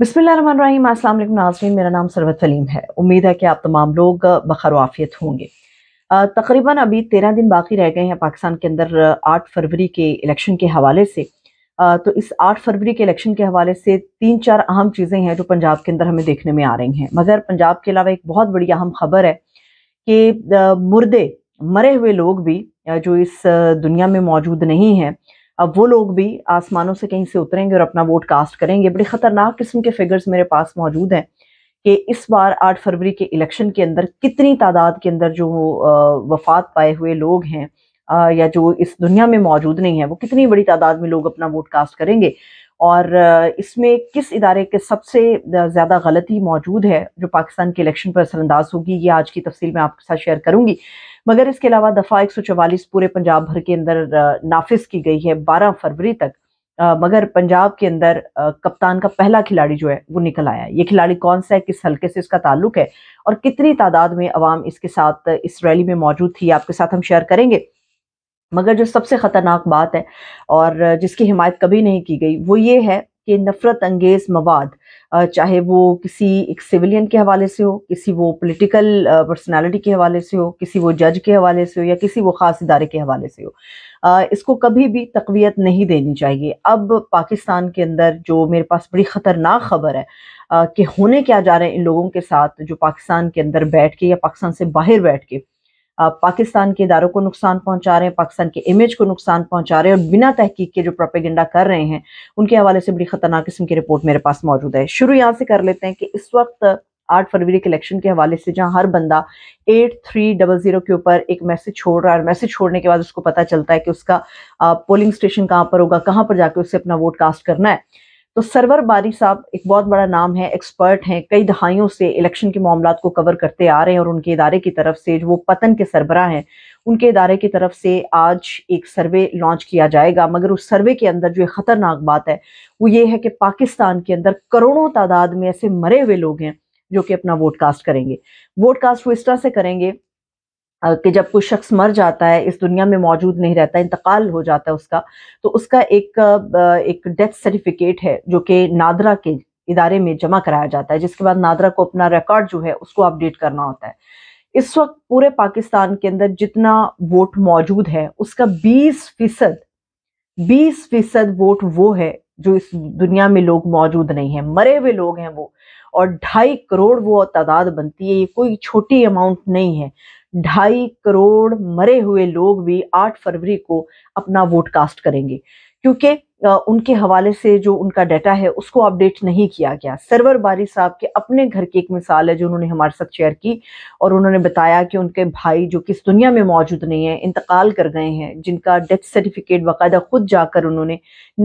बिस्मिल्लाम नाजरीन मेरा नाम सरवत सलीम है उम्मीद है कि आप तमाम लोग बखरवाफियत होंगे तकरीबन अभी तेरह दिन बाकी रह गए हैं पाकिस्तान के अंदर आठ फरवरी के इलेक्शन के हवाले से तो इस आठ फरवरी के इलेक्शन के हवाले से तीन चार अहम चीज़ें हैं जो पंजाब के अंदर हमें देखने में आ रही हैं मगर पंजाब के अलावा एक बहुत बड़ी अहम खबर है कि मुर्दे मरे हुए लोग भी जो इस दुनिया में मौजूद नहीं हैं अब वो लोग भी आसमानों से कहीं से उतरेंगे और अपना वोट कास्ट करेंगे बड़े ख़तरनाक किस्म के फिगर्स मेरे पास मौजूद हैं कि इस बार आठ फरवरी के इलेक्शन के अंदर कितनी तादाद के अंदर जो वफात पाए हुए लोग हैं या जो इस दुनिया में मौजूद नहीं है वो कितनी बड़ी तादाद में लोग अपना वोट कास्ट करेंगे और इसमें किस इदारे के सबसे ज़्यादा गलती मौजूद है जो पाकिस्तान के इलेक्शन पर असरअंदाज होगी ये आज की तफसील मैं आपके साथ शेयर करूँगी मगर इसके अलावा दफ़ा एक पूरे पंजाब भर के अंदर नाफिज की गई है बारह फरवरी तक आ, मगर पंजाब के अंदर आ, कप्तान का पहला खिलाड़ी जो है वो निकल आया ये खिलाड़ी कौन सा है किस हल्के से इसका ताल्लुक है और कितनी तादाद में अवाम इसके साथ इस रैली में मौजूद थी आपके साथ हम शेयर करेंगे मगर जो सबसे ख़तरनाक बात है और जिसकी हिमायत कभी नहीं की गई वो ये है के नफ़रत अंगेज़ मवाद चाहे वो किसी एक सिविलियन के हवाले से हो किसी वो पॉलिटिकल पर्सनालिटी के हवाले से हो किसी वो जज के हवाले से हो या किसी वो ख़ास इदारे के हवाले से हो इसको कभी भी तकवीत नहीं देनी चाहिए अब पाकिस्तान के अंदर जो मेरे पास बड़ी ख़तरनाक खबर है कि होने क्या जा रहे हैं इन लोगों के साथ जो पाकिस्तान के अंदर बैठ के या पाकिस्तान से बाहर बैठ के पाकिस्तान के इदारों को नुकसान पहुंचा रहे हैं पाकिस्तान के इमेज को नुकसान पहुंचा रहे हैं और बिना तहकीक के जो प्रोपेगेंडा कर रहे हैं उनके हवाले से बड़ी खतरनाक किस्म की रिपोर्ट मेरे पास मौजूद है शुरू यहाँ से कर लेते हैं कि इस वक्त आठ फरवरी के इलेक्शन के हवाले से जहां हर बंदा एट थ्री डबल जीरो के ऊपर एक मैसेज छोड़ रहा है और मैसेज छोड़ने के बाद उसको पता चलता है कि उसका पोलिंग स्टेशन कहाँ पर होगा कहाँ पर जाकर उसे अपना वोट कास्ट करना है तो सरवर बारी साहब एक बहुत बड़ा नाम है एक्सपर्ट हैं कई दहाइयों से इलेक्शन के मामला को कवर करते आ रहे हैं और उनके इदारे की तरफ से जो वो पतन के सरबरा हैं उनके इदारे की तरफ से आज एक सर्वे लॉन्च किया जाएगा मगर उस सर्वे के अंदर जो ख़तरनाक बात है वो ये है कि पाकिस्तान के अंदर करोड़ों तादाद में ऐसे मरे हुए लोग हैं जो कि अपना वोट कास्ट करेंगे वोट कास्ट वो इस तरह से करेंगे कि जब कोई शख्स मर जाता है इस दुनिया में मौजूद नहीं रहता इंतकाल हो जाता है उसका तो उसका एक एक डेथ सर्टिफिकेट है जो कि नादरा के इदारे में जमा कराया जाता है जिसके बाद नादरा को अपना रिकॉर्ड जो है उसको अपडेट करना होता है इस वक्त पूरे पाकिस्तान के अंदर जितना वोट मौजूद है उसका 20 फीसद बीस फीसद वोट वो है जो इस दुनिया में लोग मौजूद नहीं है मरे हुए लोग हैं वो और ढाई करोड़ वो तादाद बनती है ये कोई छोटी अमाउंट नहीं है ढाई करोड़ मरे हुए लोग भी 8 फरवरी को अपना वोट कास्ट करेंगे क्योंकि उनके हवाले से जो उनका डाटा है उसको अपडेट नहीं किया गया सरवर बारी साहब के अपने घर की एक मिसाल है जो उन्होंने हमारे साथ शेयर की और उन्होंने बताया कि उनके भाई जो किस दुनिया में मौजूद नहीं है इंतकाल कर गए हैं जिनका डेथ सर्टिफिकेट बाकायदा खुद जाकर उन्होंने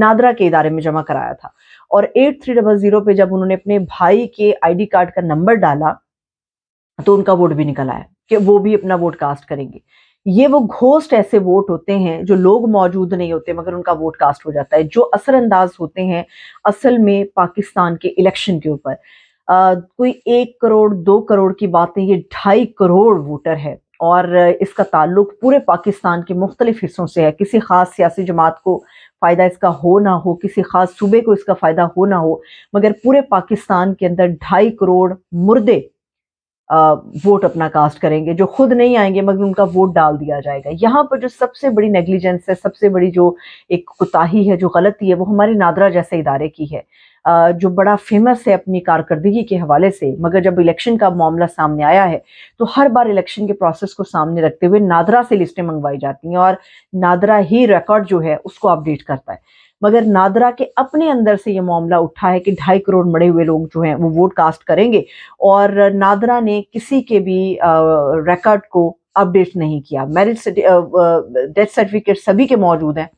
नादरा के इदारे में जमा कराया था और एट थ्री डबल ज़ीरो पे जब उन्होंने अपने भाई के आई कार्ड का नंबर डाला तो उनका वोट भी निकल आया कि वो भी अपना वोट कास्ट करेंगे ये वो घोस्ट ऐसे वोट होते हैं जो लोग मौजूद नहीं होते मगर उनका वोट कास्ट हो जाता है जो असरअंदाज होते हैं असल में पाकिस्तान के इलेक्शन के ऊपर कोई एक करोड़ दो करोड़ की बात नहीं ये ढाई करोड़ वोटर है और इसका ताल्लुक पूरे पाकिस्तान के मुख्तलिफ हिस्सों से है किसी ख़ास सियासी जमात को फ़ायदा इसका हो ना हो किसी ख़ास सूबे को इसका फ़ायदा हो ना हो मगर पूरे पाकिस्तान के अंदर ढाई करोड़ मुर्दे वोट अपना कास्ट करेंगे जो खुद नहीं आएंगे मगर उनका वोट डाल दिया जाएगा यहाँ पर जो सबसे बड़ी नेग्लिजेंस है सबसे बड़ी जो एक कोताही है जो गलती है वो हमारे नादरा जैसे इदारे की है जो बड़ा फेमस है अपनी कारकर्दगी के हवाले से मगर जब इलेक्शन का मामला सामने आया है तो हर बार इलेक्शन के प्रोसेस को सामने रखते हुए नादरा से लिस्टें मंगवाई जाती हैं और नादरा ही रिकॉर्ड जो है उसको अपडेट करता है मगर नादरा के अपने अंदर से ये मामला उठा है कि ढाई करोड़ मरे हुए लोग जो हैं वो वोट कास्ट करेंगे और नादरा ने किसी के भी रिकॉर्ड को अपडेट नहीं किया मैरिज डेथ सर्टिफिकेट सभी के मौजूद हैं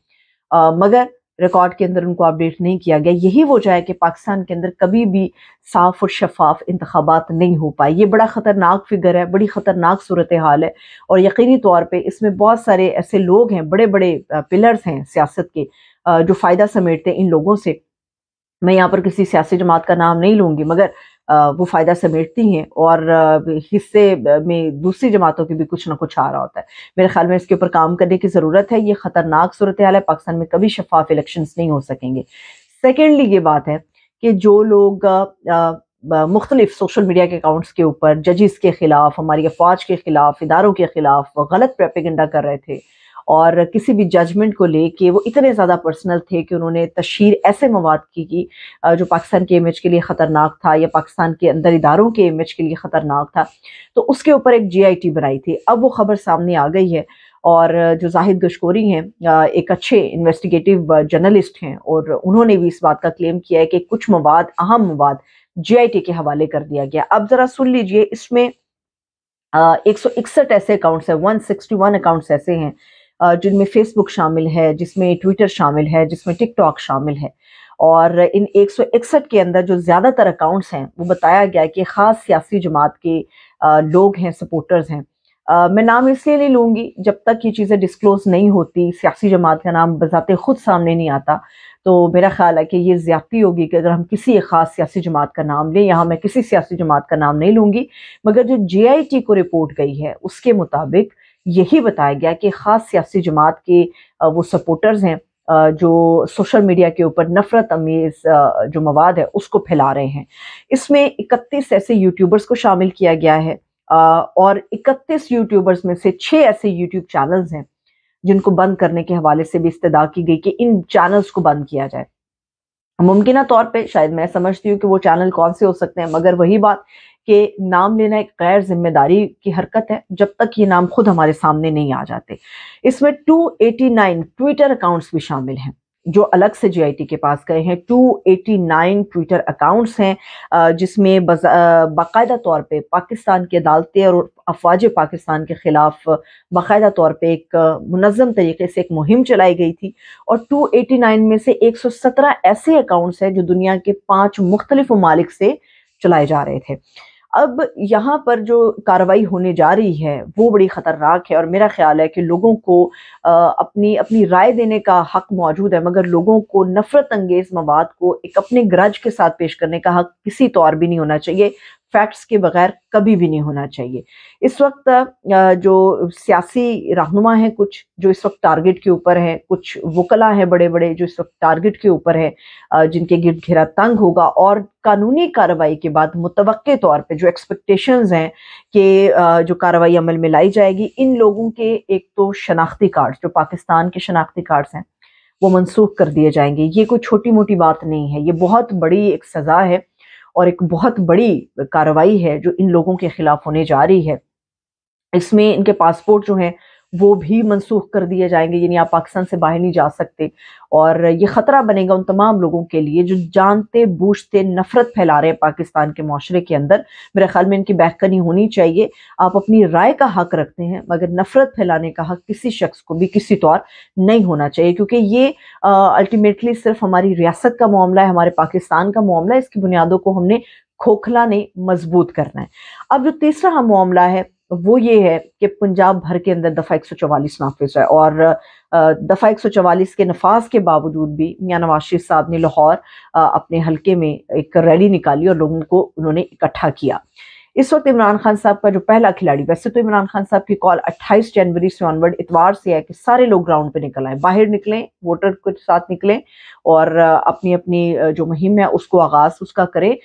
मगर रिकॉर्ड के अंदर उनको अपडेट नहीं किया गया यही वजह है कि पाकिस्तान के अंदर कभी भी साफ और शफाफ इंतबात नहीं हो पाए ये बड़ा ख़तरनाक फिगर है बड़ी ख़तरनाक सूरत हाल है और यकीनी तौर पर इसमें बहुत सारे ऐसे लोग हैं बड़े बड़े पिलर्स हैं सियासत के जो फ़ायदा समेटते हैं इन लोगों से मैं यहाँ पर किसी सियासी जमात का नाम नहीं लूँगी मगर वो फ़ायदा समेटती हैं और हिस्से में दूसरी जमातों की भी कुछ ना कुछ आ रहा होता है मेरे ख्याल में इसके ऊपर काम करने की ज़रूरत है ये ख़तरनाक सूरत हाल है पाकिस्तान में कभी शफाफ इलेक्शन नहीं हो सकेंगे सेकेंडली ये बात है कि जो लोग मुख्तलिफ सोशल मीडिया के अकाउंट्स के ऊपर जजिस के ख़िलाफ़ हमारी अफवाज के ख़िलाफ़ इदारों के ख़िलाफ़ गलत प्रेपिगेंडा कर रहे थे और किसी भी जजमेंट को लेके वो इतने ज़्यादा पर्सनल थे कि उन्होंने तशहर ऐसे मवाद की कि जो पाकिस्तान के इमेज के लिए ख़तरनाक था या पाकिस्तान के अंदर इदारों के इमेज के लिए ख़तरनाक था तो उसके ऊपर एक जी बनाई थी अब वो खबर सामने आ गई है और जो जाहिद गशकोरी हैं एक अच्छे इन्वेस्टिगेटिव जर्नलिस्ट हैं और उन्होंने भी इस बात का क्लेम किया है कि कुछ मवाद अहम मवाद जी के हवाले कर दिया गया अब ज़रा सुन लीजिए इसमें एक सौ इकसठ ऐसे अकाउंट्स हैं वन सिक्सटी वन अकाउंट्स ऐसे हैं जिनमें फेसबुक शामिल है जिसमें ट्विटर शामिल है जिसमें टिकटॉक शामिल है और इन एक के अंदर जो ज़्यादातर अकाउंट्स हैं वो बताया गया कि ख़ास सियासी जमात के लोग हैं सपोर्टर्स हैं आ, मैं नाम इसलिए नहीं लूँगी जब तक ये चीज़ें डिस्क्लोज नहीं होती सियासी जमात का नाम बजाते खुद सामने नहीं आता तो मेरा ख्याल है कि ये ज्यादती होगी कि अगर हम किसी एक ख़ास सियासी जमात का नाम लें यहाँ मैं किसी सियासी जमात का नाम नहीं लूँगी मगर जो जे आई टी को रिपोर्ट गई है उसके मुताबिक यही बताया गया कि ख़ास सियासी जमात के वो सपोर्टर्स हैं जो सोशल मीडिया के ऊपर नफरत अमीज जो मवाद है उसको फैला रहे हैं इसमें इकतीस ऐसे यूट्यूबर्स को शामिल किया गया है और इकतीस यूट्यूबर्स में से छः ऐसे यूट्यूब चैनल्स हैं जिनको बंद करने के हवाले से भी इस्तः की गई कि इन चैनल्स को बंद किया जाए मुमकिन तौर पे शायद मैं समझती हूँ कि वो चैनल कौन से हो सकते हैं मगर वही बात कि नाम लेना एक गैर जिम्मेदारी की हरकत है जब तक ये नाम खुद हमारे सामने नहीं आ जाते इसमें 289 ट्विटर अकाउंट्स भी शामिल हैं जो अलग से जीआईटी के पास गए हैं 289 ट्विटर अकाउंट्स हैं जिसमें बाकायदा तौर पे पाकिस्तान की अदालतें और अफवाज पाकिस्तान के ख़िलाफ़ बाकायदा तौर पे एक मुनज़म तरीके से एक मुहिम चलाई गई थी और 289 में से 117 ऐसे अकाउंट्स हैं जो दुनिया के पांच मुख्तलिफ ममालिक से चलाए जा रहे थे अब यहाँ पर जो कार्रवाई होने जा रही है वो बड़ी ख़तरनाक है और मेरा ख्याल है कि लोगों को अपनी अपनी राय देने का हक मौजूद है मगर लोगों को नफ़रत अंगेज़ मवाद को एक अपने ग्रज के साथ पेश करने का हक किसी तौर तो भी नहीं होना चाहिए फैक्ट्स के बगैर कभी भी नहीं होना चाहिए इस वक्त जो सियासी रहनुमा हैं कुछ जो इस वक्त टारगेट के ऊपर है कुछ वकला हैं बड़े बड़े जो इस वक्त टारगेट के ऊपर है जिनके गिर घेरा तंग होगा और कानूनी कार्रवाई के बाद मुतव तौर पर जो एक्सपेक्टेशंस हैं कि जो कार्रवाई अमल में लाई जाएगी इन लोगों के एक तो शनाख्ती कार्ड्स जो पाकिस्तान के शनाख्ती कार्ड्स हैं वो मनसूख कर दिए जाएंगे ये कोई छोटी मोटी बात नहीं है ये बहुत बड़ी एक सज़ा है और एक बहुत बड़ी कार्रवाई है जो इन लोगों के खिलाफ होने जा रही है इसमें इनके पासपोर्ट जो हैं वो भी मनसूख कर दिए जाएंगे यानी आप पाकिस्तान से बाहर नहीं जा सकते और ये ख़तरा बनेगा उन तमाम लोगों के लिए जो जानते बूझते नफ़रत फैला रहे हैं पाकिस्तान के माशरे के अंदर मेरे ख्याल में इनकी बहकनी होनी चाहिए आप अपनी राय का हक रखते हैं मगर नफ़रत फैलाने का हक किसी शख्स को भी किसी तौर नहीं होना चाहिए क्योंकि ये अल्टीमेटली सिर्फ हमारी रियासत का मामला है हमारे पाकिस्तान का मामला है इसकी बुनियादों को हमने खोखला नहीं मजबूत करना है अब जो तीसरा मामला है वो ये है कि पंजाब भर के अंदर दफ़ा एक सौ चवालीस नाफिज है और दफ़ा एक सौ चवालीस के नफाज के बावजूद भी मियाँ नवाज शरीफ साहब ने लाहौर अपने हलके में एक रैली निकाली और लोगों को उन्होंने इकट्ठा किया इस वक्त इमरान खान साहब का जो पहला खिलाड़ी वैसे तो इमरान खान साहब की कॉल 28 जनवरी से ऑनवर्ड इतवार से है कि सारे लोग ग्राउंड पे निकल आए बाहर निकलें वोटर के साथ निकलें और अपनी अपनी जो मुहिम है उसको आगाज उसका करें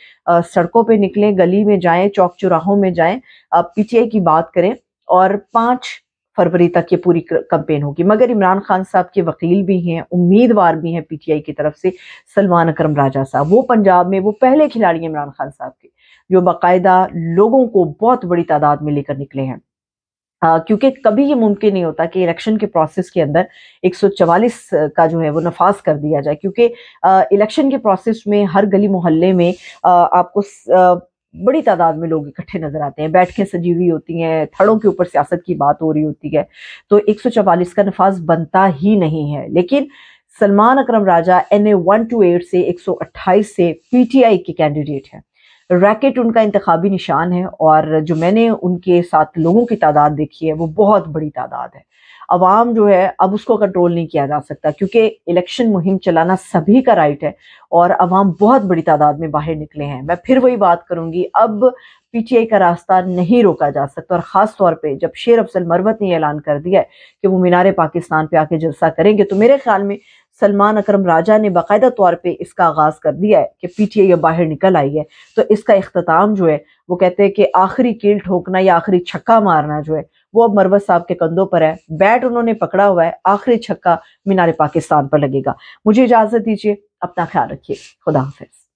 सड़कों पर निकलें गली में जाएं चौक चौराहों में जाएं पीटीआई की बात करें और पाँच फरवरी तक ये पूरी कंपेन होगी मगर इमरान खान साहब के वकील भी हैं उम्मीदवार भी हैं पीटीआई की तरफ से सलमान अक्रम राजा साहब वो पंजाब में वो पहले खिलाड़ी इमरान खान साहब के जो बाकायदा लोगों को बहुत बड़ी तादाद में लेकर निकले हैं हाँ, क्योंकि कभी ये मुमकिन नहीं होता कि इलेक्शन के प्रोसेस के अंदर 144 का जो है वो नफाज कर दिया जाए क्योंकि इलेक्शन के प्रोसेस में हर गली मोहल्ले में आ, आपको आ, बड़ी तादाद में लोग इकट्ठे नजर आते हैं बैठकें सजी हुई होती हैं थड़ों के ऊपर सियासत की बात हो रही होती है तो 144 का नफाज बनता ही नहीं है लेकिन Salman Akram Raja N A one two eight से अट्ठाईस से आई के कैंडिडेट हैं रैकेट उनका इंतबी निशान है और जो मैंने उनके साथ लोगों की तादाद देखी है वो बहुत बड़ी तादाद है अवाम जो है अब उसको कंट्रोल नहीं किया जा सकता क्योंकि इलेक्शन मुहिम चलाना सभी का राइट है और अवाम बहुत बड़ी तादाद में बाहर निकले हैं मैं फिर वही बात करूंगी अब पीटीआई का रास्ता नहीं रोका जा सकता और ख़ास तौर पे जब शेर अफसल मरवत ने ऐलान कर दिया है कि वो मीनार पाकिस्तान पे आके जलसा करेंगे तो मेरे ख्याल में सलमान अकरम राजा ने बाकायदा तौर पे इसका आगाज़ कर दिया है कि पीटीआई अब बाहर निकल आई है तो इसका अख्ताम जो है वो कहते हैं कि आखिरी कील ठोकना या आखिरी छक्का मारना जो है वो अब मरवत साहब के कंधों पर है बैट उन्होंने पकड़ा हुआ है आखिरी छक्का मीनार पाकिस्तान पर लगेगा मुझे इजाज़त दीजिए अपना ख्याल रखिए खुदा हाफिज